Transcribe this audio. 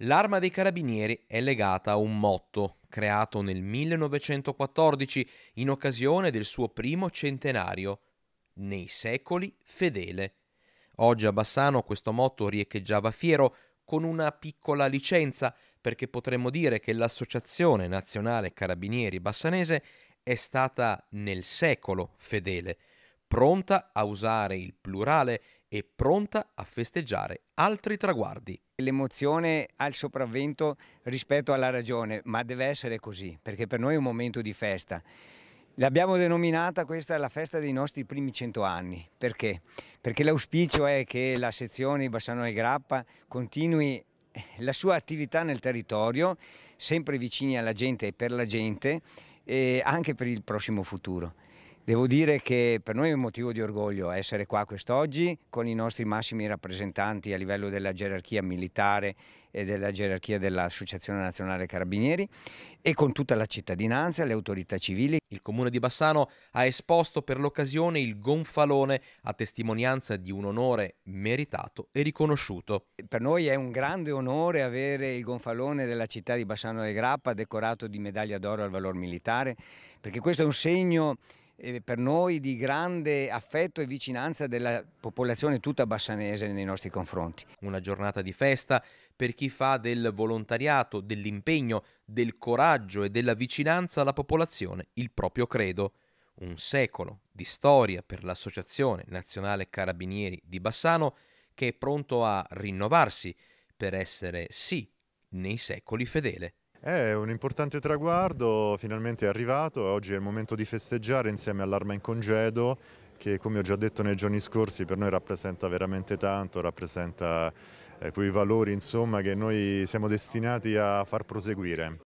L'arma dei carabinieri è legata a un motto creato nel 1914 in occasione del suo primo centenario, nei secoli fedele. Oggi a Bassano questo motto riecheggiava fiero con una piccola licenza perché potremmo dire che l'Associazione Nazionale Carabinieri Bassanese è stata nel secolo fedele, pronta a usare il plurale e pronta a festeggiare altri traguardi. L'emozione ha il sopravvento rispetto alla ragione, ma deve essere così, perché per noi è un momento di festa. L'abbiamo denominata questa la festa dei nostri primi cento anni. Perché? Perché l'auspicio è che la sezione di Bassano e Grappa continui eh, la sua attività nel territorio, sempre vicini alla gente e per la gente, e anche per il prossimo futuro. Devo dire che per noi è un motivo di orgoglio essere qua quest'oggi con i nostri massimi rappresentanti a livello della gerarchia militare e della gerarchia dell'Associazione Nazionale Carabinieri e con tutta la cittadinanza le autorità civili. Il comune di Bassano ha esposto per l'occasione il gonfalone a testimonianza di un onore meritato e riconosciuto. Per noi è un grande onore avere il gonfalone della città di Bassano del Grappa decorato di medaglia d'oro al valor militare perché questo è un segno eh, per noi di grande affetto e vicinanza della popolazione tutta bassanese nei nostri confronti. Una giornata di festa per chi fa del volontariato, dell'impegno, del coraggio e della vicinanza alla popolazione il proprio credo. Un secolo di storia per l'Associazione Nazionale Carabinieri di Bassano che è pronto a rinnovarsi per essere sì nei secoli fedele è un importante traguardo, finalmente è arrivato, oggi è il momento di festeggiare insieme all'Arma in congedo che come ho già detto nei giorni scorsi per noi rappresenta veramente tanto, rappresenta eh, quei valori insomma, che noi siamo destinati a far proseguire.